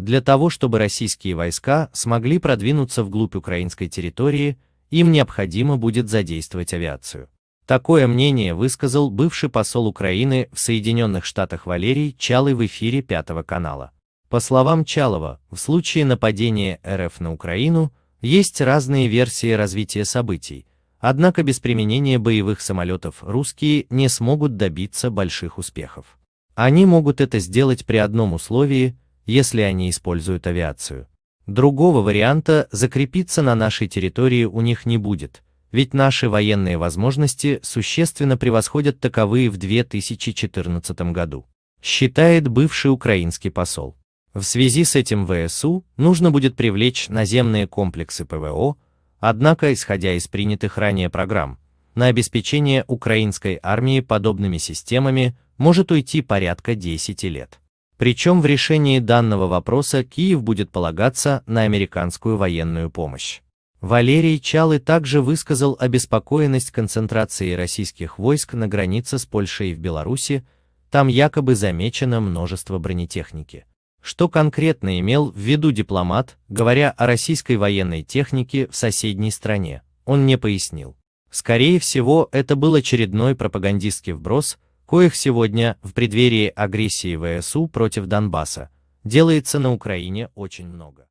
Для того, чтобы российские войска смогли продвинуться вглубь украинской территории, им необходимо будет задействовать авиацию. Такое мнение высказал бывший посол Украины в Соединенных Штатах Валерий Чалый в эфире Пятого канала. По словам Чалова, в случае нападения РФ на Украину есть разные версии развития событий, однако без применения боевых самолетов русские не смогут добиться больших успехов. Они могут это сделать при одном условии, если они используют авиацию. Другого варианта закрепиться на нашей территории у них не будет, ведь наши военные возможности существенно превосходят таковые в 2014 году, считает бывший украинский посол. В связи с этим ВСУ нужно будет привлечь наземные комплексы ПВО, однако, исходя из принятых ранее программ, на обеспечение украинской армии подобными системами может уйти порядка 10 лет. Причем в решении данного вопроса Киев будет полагаться на американскую военную помощь. Валерий Чалы также высказал обеспокоенность концентрации российских войск на границе с Польшей и в Беларуси, там якобы замечено множество бронетехники. Что конкретно имел в виду дипломат, говоря о российской военной технике в соседней стране, он не пояснил. Скорее всего, это был очередной пропагандистский вброс, коих сегодня, в преддверии агрессии ВСУ против Донбасса, делается на Украине очень много.